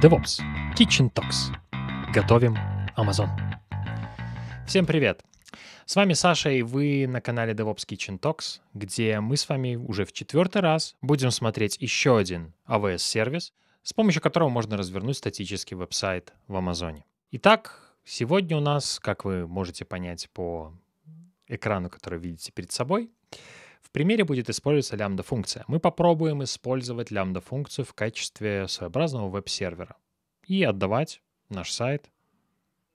DevOps, Kitchen Talks. Готовим Amazon. Всем привет! С вами Саша, и вы на канале DevOps Kitchen Talks, где мы с вами уже в четвертый раз будем смотреть еще один AWS-сервис, с помощью которого можно развернуть статический веб-сайт в Амазоне. Итак, сегодня у нас, как вы можете понять по экрану, который видите перед собой, в примере будет использоваться лямбда-функция. Мы попробуем использовать лямбда-функцию в качестве своеобразного веб-сервера и отдавать наш сайт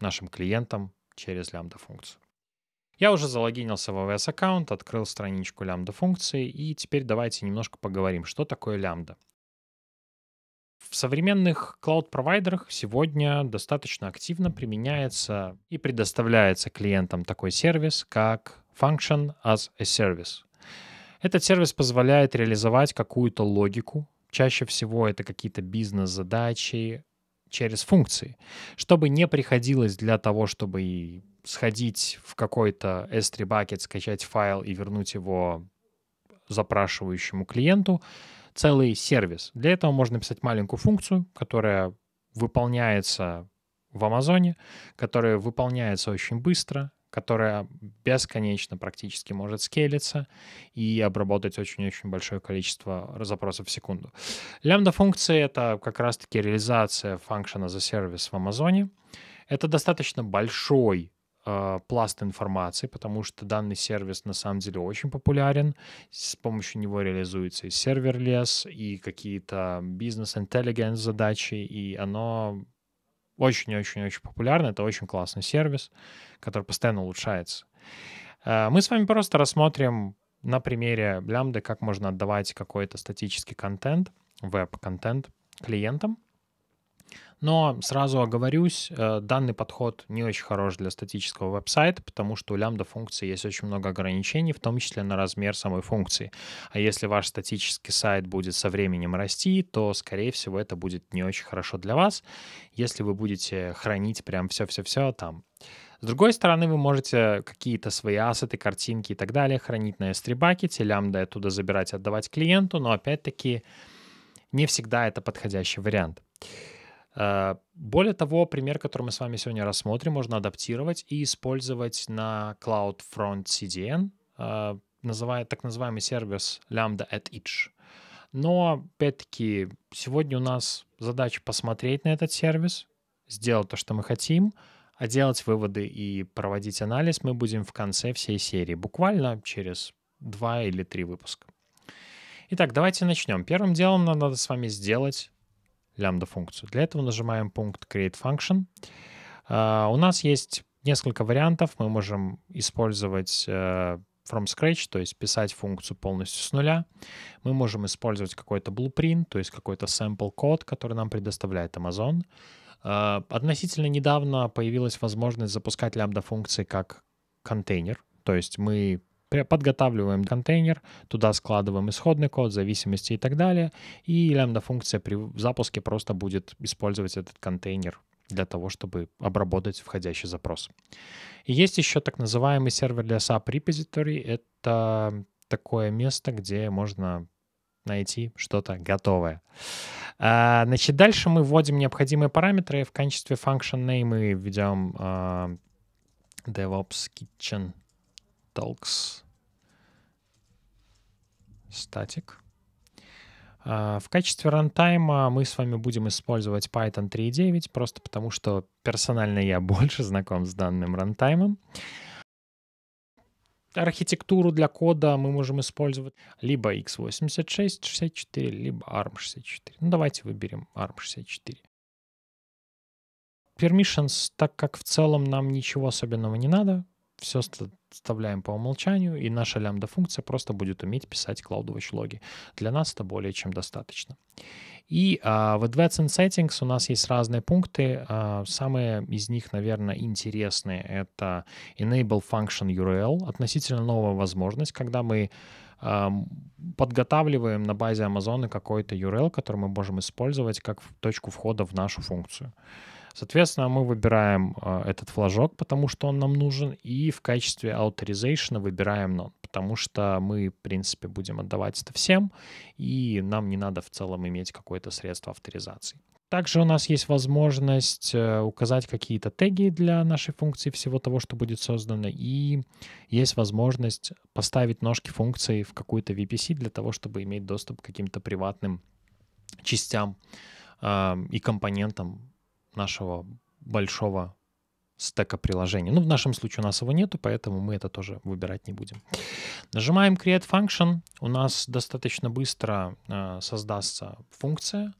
нашим клиентам через лямбда-функцию. Я уже залогинился в AWS аккаунт, открыл страничку лямбда функции, и теперь давайте немножко поговорим, что такое лямбда. В современных клауд-провайдерах сегодня достаточно активно применяется и предоставляется клиентам такой сервис, как Function as a Service. Этот сервис позволяет реализовать какую-то логику, чаще всего это какие-то бизнес-задачи через функции, чтобы не приходилось для того, чтобы сходить в какой-то S3 bucket, скачать файл и вернуть его запрашивающему клиенту, целый сервис. Для этого можно написать маленькую функцию, которая выполняется в Амазоне, которая выполняется очень быстро, которая бесконечно практически может скейлиться и обработать очень-очень большое количество запросов в секунду. Лямбда-функции — это как раз-таки реализация функшена за сервис в Амазоне. Это достаточно большой э, пласт информации, потому что данный сервис на самом деле очень популярен. С помощью него реализуется и серверлес, и какие-то бизнес-интеллигенс задачи, и оно очень-очень-очень популярный, это очень классный сервис, который постоянно улучшается. Э, мы с вами просто рассмотрим на примере лямбды, как можно отдавать какой-то статический контент, веб-контент клиентам, но сразу оговорюсь, э, данный подход не очень хорош для статического веб-сайта, потому что у лямбда-функции есть очень много ограничений, в том числе на размер самой функции. А если ваш статический сайт будет со временем расти, то, скорее всего, это будет не очень хорошо для вас, если вы будете хранить прям все-все-все там с другой стороны, вы можете какие-то свои ассеты, картинки и так далее хранить на S3-бакете, лямбда оттуда забирать, отдавать клиенту, но опять-таки не всегда это подходящий вариант. Э, более того, пример, который мы с вами сегодня рассмотрим, можно адаптировать и использовать на CloudFront CDN, э, называя, так называемый сервис Lambda at Edge. Но, опять-таки, сегодня у нас задача посмотреть на этот сервис, сделать то, что мы хотим, а делать выводы и проводить анализ мы будем в конце всей серии, буквально через два или три выпуска. Итак, давайте начнем. Первым делом нам надо с вами сделать лямбда-функцию. Для этого нажимаем пункт create function. А, у нас есть несколько вариантов. Мы можем использовать э, from scratch, то есть писать функцию полностью с нуля. Мы можем использовать какой-то blueprint, то есть какой-то sample код, который нам предоставляет Amazon. А, относительно недавно появилась возможность запускать лямбда-функции как контейнер, то есть мы Подготавливаем контейнер, туда складываем исходный код, зависимости и так далее. И лямбда-функция при запуске просто будет использовать этот контейнер для того, чтобы обработать входящий запрос. И есть еще так называемый сервер для SAP Repository. Это такое место, где можно найти что-то готовое. А, значит, дальше мы вводим необходимые параметры. В качестве function name мы введем а, DevOps Kitchen stalks static. А, в качестве рантайма мы с вами будем использовать Python 3.9, просто потому что персонально я больше знаком с данным рантаймом. Архитектуру для кода мы можем использовать либо x86-64, либо ARM64. Ну, давайте выберем ARM64 permissions, так как в целом нам ничего особенного не надо все вставляем по умолчанию, и наша лямбда-функция просто будет уметь писать cloud логи. Для нас это более чем достаточно. И а, в Advanced Settings у нас есть разные пункты. А, самые из них, наверное, интересные. Это Enable Function URL, относительно новая возможность, когда мы а, подготавливаем на базе Amazon какой-то URL, который мы можем использовать как точку входа в нашу функцию. Соответственно, мы выбираем э, этот флажок, потому что он нам нужен, и в качестве authorization выбираем none, потому что мы, в принципе, будем отдавать это всем, и нам не надо в целом иметь какое-то средство авторизации. Также у нас есть возможность э, указать какие-то теги для нашей функции всего того, что будет создано, и есть возможность поставить ножки функции в какую-то VPC для того, чтобы иметь доступ к каким-то приватным частям э, и компонентам нашего большого стека приложений. Ну, в нашем случае у нас его нету, поэтому мы это тоже выбирать не будем. Нажимаем Create Function. У нас достаточно быстро э, создастся функция.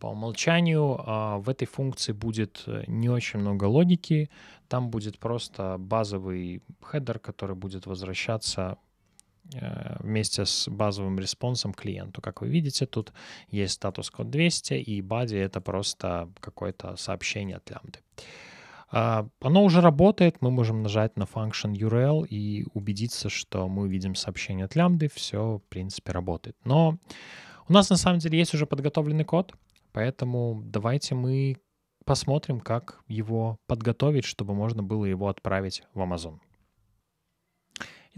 По умолчанию э, в этой функции будет э, не очень много логики. Там будет просто базовый хедер, который будет возвращаться Э, вместе с базовым респонсом клиенту. Как вы видите, тут есть статус код 200, и body — это просто какое-то сообщение от лямды. А, оно уже работает, мы можем нажать на function URL и убедиться, что мы видим сообщение от лямды. все, в принципе, работает. Но у нас на самом деле есть уже подготовленный код, поэтому давайте мы посмотрим, как его подготовить, чтобы можно было его отправить в Amazon.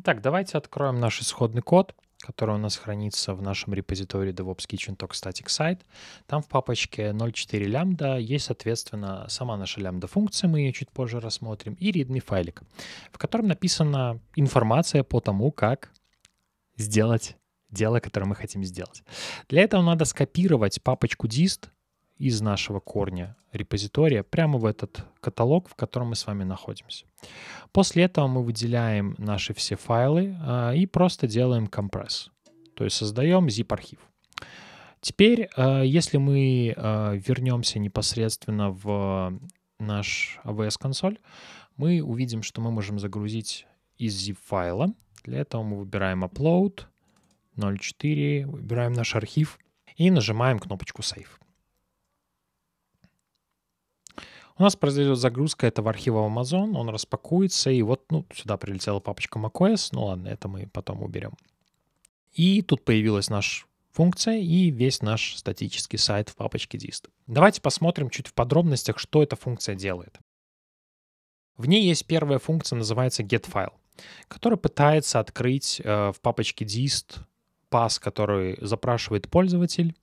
Итак, давайте откроем наш исходный код, который у нас хранится в нашем репозитории DevOps Kitchen Talk Static Site. Там в папочке 0.4 лямбда есть, соответственно, сама наша лямбда функция, мы ее чуть позже рассмотрим, и readme файлик, в котором написана информация по тому, как сделать дело, которое мы хотим сделать. Для этого надо скопировать папочку dist из нашего корня репозитория прямо в этот каталог, в котором мы с вами находимся. После этого мы выделяем наши все файлы а, и просто делаем компресс, то есть создаем zip-архив. Теперь, а, если мы а, вернемся непосредственно в наш AWS-консоль, мы увидим, что мы можем загрузить из zip-файла. Для этого мы выбираем Upload 0.4, выбираем наш архив и нажимаем кнопочку Save. У нас произойдет загрузка этого архива в Amazon, он распакуется, и вот ну, сюда прилетела папочка macOS, ну ладно, это мы потом уберем. И тут появилась наша функция и весь наш статический сайт в папочке dist. Давайте посмотрим чуть в подробностях, что эта функция делает. В ней есть первая функция, называется getFile, которая пытается открыть э, в папочке dist пас, который запрашивает пользователь.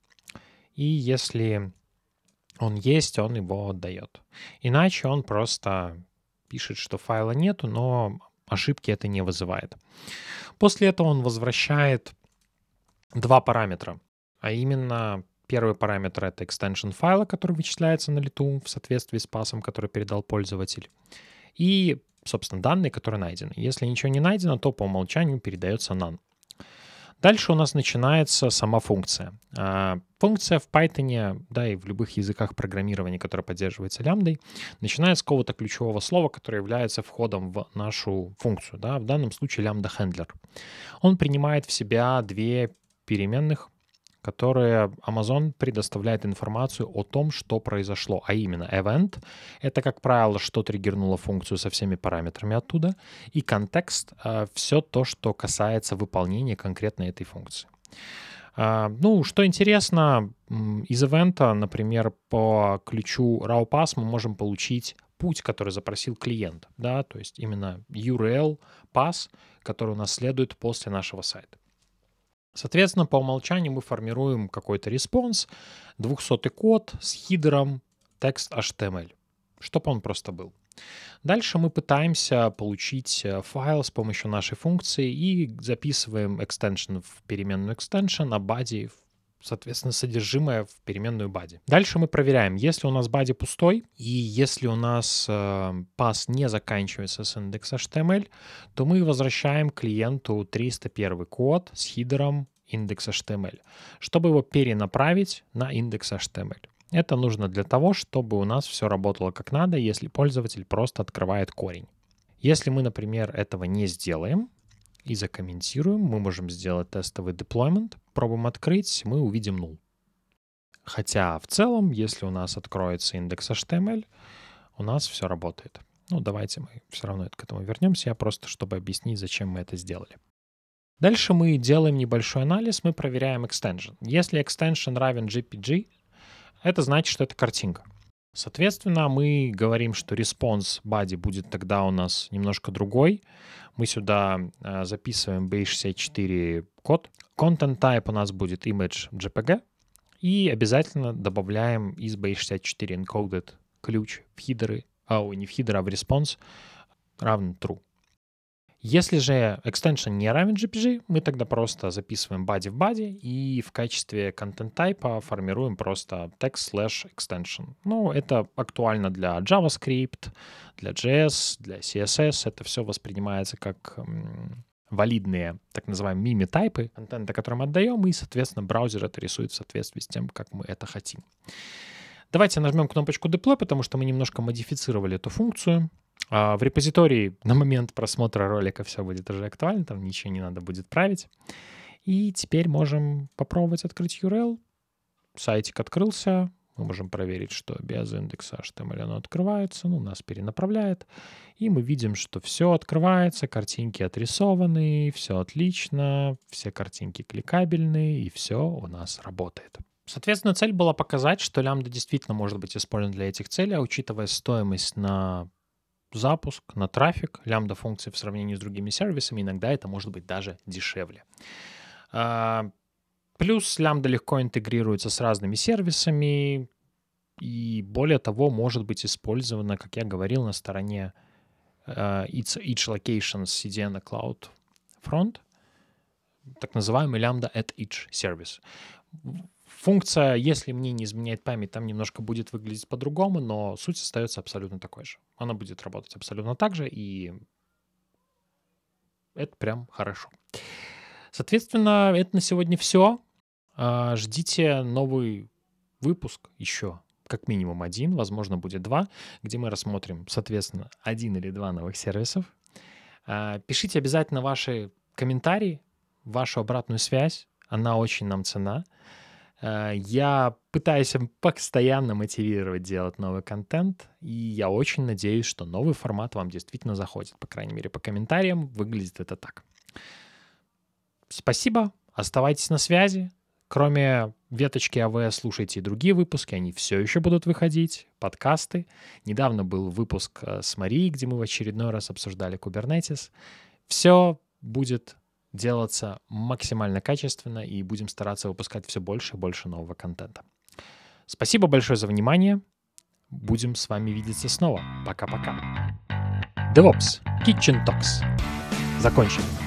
И если он есть, он его отдает. Иначе он просто пишет, что файла нету, но ошибки это не вызывает. После этого он возвращает два параметра, а именно первый параметр — это extension файла, который вычисляется на лету в соответствии с пасом, который передал пользователь, и, собственно, данные, которые найдены. Если ничего не найдено, то по умолчанию передается none. Дальше у нас начинается сама функция. А, функция в Python, да и в любых языках программирования, которые поддерживаются лямбдой, начинается с какого-то ключевого слова, которое является входом в нашу функцию. Да? В данном случае лямбда-хендлер. Он принимает в себя две переменных, которые Amazon предоставляет информацию о том, что произошло, а именно event — это, как правило, что триггернуло функцию со всеми параметрами оттуда, и контекст э, — все то, что касается выполнения конкретно этой функции. Э, ну, что интересно, из ивента, например, по ключу RAWPAS мы можем получить путь, который запросил клиент, да, то есть именно URL, пас, который у нас следует после нашего сайта. Соответственно, по умолчанию мы формируем какой-то респонс, 200 код с хидером текст HTML, чтобы он просто был. Дальше мы пытаемся получить э, файл с помощью нашей функции и записываем extension в переменную extension, а body соответственно, содержимое в переменную бади. Дальше мы проверяем, если у нас бади пустой, и если у нас э, пас не заканчивается с индекса HTML, то мы возвращаем клиенту 301 код с хидером индекс HTML, чтобы его перенаправить на индекс HTML. Это нужно для того, чтобы у нас все работало как надо, если пользователь просто открывает корень. Если мы, например, этого не сделаем, и закомментируем. Мы можем сделать тестовый deployment, пробуем открыть, мы увидим null. Хотя в целом, если у нас откроется индекс HTML, у нас все работает. Ну, давайте мы все равно к этому вернемся. Я просто, чтобы объяснить, зачем мы это сделали. Дальше мы делаем небольшой анализ, мы проверяем extension. Если extension равен GPG, это значит, что это картинка. Соответственно, мы говорим, что респонс body будет тогда у нас немножко другой. Мы сюда э, записываем B64 код. Content type у нас будет image JPG. И обязательно добавляем из B64 encoded ключ в хидеры, а, ой, не в хидеры, а в response равен true. Если же extension не равен GPG, мы тогда просто записываем body в body и в качестве контент-тайпа формируем просто text slash extension. Ну, это актуально для JavaScript, для JS, для CSS. Это все воспринимается как валидные так называемые мими-тайпы контента, который мы отдаем, и, соответственно, браузер это рисует в соответствии с тем, как мы это хотим. Давайте нажмем кнопочку Deploy, потому что мы немножко модифицировали эту функцию. А, в репозитории на момент просмотра ролика все будет уже актуально, там ничего не надо будет править. И теперь можем попробовать открыть URL. Сайтик открылся, мы можем проверить, что без индекса HTML эм оно открывается, ну, нас перенаправляет. И мы видим, что все открывается, картинки отрисованы, все отлично, все картинки кликабельны, и все у нас работает. Соответственно, цель была показать, что лямбда действительно может быть использована для этих целей, а учитывая стоимость на запуск, на трафик. Лямбда функции в сравнении с другими сервисами иногда это может быть даже дешевле. А, плюс лямбда легко интегрируется с разными сервисами и более того может быть использована, как я говорил, на стороне а, each location CDN Cloud Front, так называемый лямбда at each сервис Функция, если мне не изменяет память, там немножко будет выглядеть по-другому, но суть остается абсолютно такой же. Она будет работать абсолютно так же, и это прям хорошо. Соответственно, это на сегодня все. А, ждите новый выпуск еще как минимум один, возможно, будет два, где мы рассмотрим, соответственно, один или два новых сервисов. А, пишите обязательно ваши комментарии, вашу обратную связь, она очень нам цена — Э, я пытаюсь постоянно мотивировать делать новый контент, и я очень надеюсь, что новый формат вам действительно заходит. По крайней мере, по комментариям выглядит это так. Спасибо, оставайтесь на связи. Кроме веточки АВ, слушайте и другие выпуски, они все еще будут выходить, подкасты. Недавно был выпуск э, с Марией, где мы в очередной раз обсуждали Kubernetes. Все будет делаться максимально качественно и будем стараться выпускать все больше и больше нового контента. Спасибо большое за внимание. Будем с вами видеться снова. Пока-пока. DevOps. Kitchen Talks. Закончили.